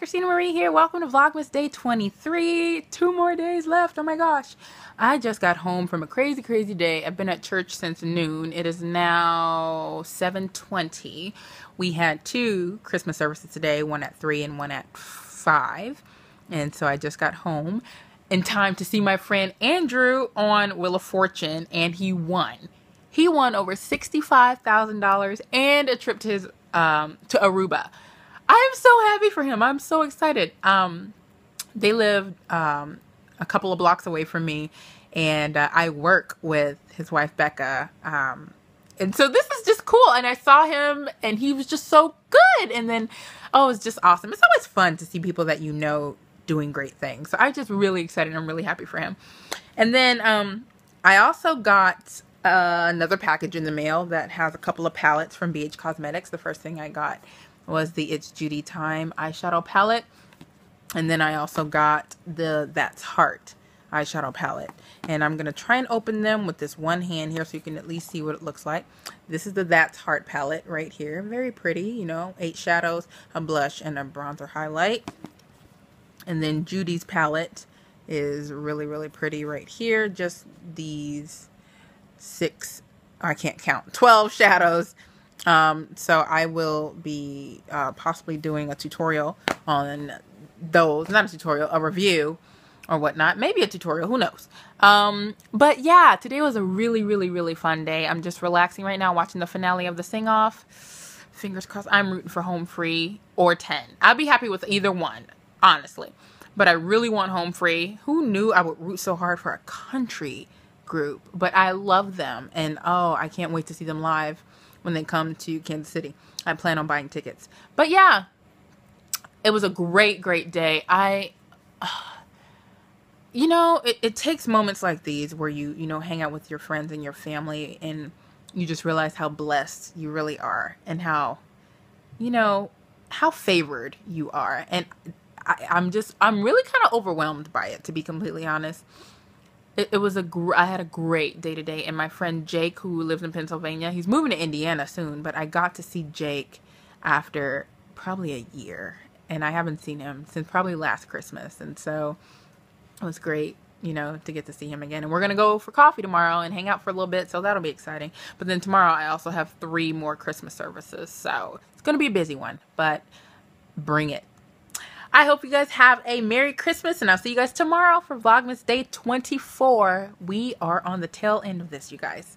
Christina Marie here. Welcome to Vlogmas Day 23. Two more days left. Oh my gosh. I just got home from a crazy, crazy day. I've been at church since noon. It is now 7.20. We had two Christmas services today, one at 3 and one at 5. And so I just got home in time to see my friend Andrew on Wheel of Fortune, and he won. He won over $65,000 and a trip to his um, to Aruba. I'm so happy for him. I'm so excited. Um, they live um, a couple of blocks away from me, and uh, I work with his wife Becca. Um, and so this is just cool. And I saw him, and he was just so good. And then, oh, it's just awesome. It's always fun to see people that you know doing great things. So I'm just really excited. I'm really happy for him. And then um, I also got uh, another package in the mail that has a couple of palettes from BH Cosmetics. The first thing I got was the It's Judy Time eyeshadow palette. And then I also got the That's Heart eyeshadow palette. And I'm going to try and open them with this one hand here so you can at least see what it looks like. This is the That's Heart palette right here. Very pretty, you know, eight shadows, a blush, and a bronzer highlight. And then Judy's palette is really, really pretty right here. Just these six, I can't count, 12 shadows um, so I will be uh, possibly doing a tutorial on those, not a tutorial, a review or whatnot. Maybe a tutorial, who knows. Um, but yeah, today was a really, really, really fun day. I'm just relaxing right now, watching the finale of the sing off. Fingers crossed, I'm rooting for home free or 10. I'd be happy with either one, honestly. But I really want home free. Who knew I would root so hard for a country group? But I love them, and oh, I can't wait to see them live when they come to Kansas City. I plan on buying tickets. But yeah, it was a great, great day. I, you know, it, it takes moments like these where you, you know, hang out with your friends and your family and you just realize how blessed you really are and how, you know, how favored you are. And I, am just, I'm really kind of overwhelmed by it, to be completely honest it, it was a gr- I had a great day today, and my friend Jake, who lives in Pennsylvania, he's moving to Indiana soon, but I got to see Jake after probably a year, and I haven't seen him since probably last Christmas, and so it was great you know, to get to see him again. And we're going to go for coffee tomorrow and hang out for a little bit. So that'll be exciting. But then tomorrow, I also have three more Christmas services. So it's going to be a busy one, but bring it. I hope you guys have a Merry Christmas, and I'll see you guys tomorrow for Vlogmas Day 24. We are on the tail end of this, you guys.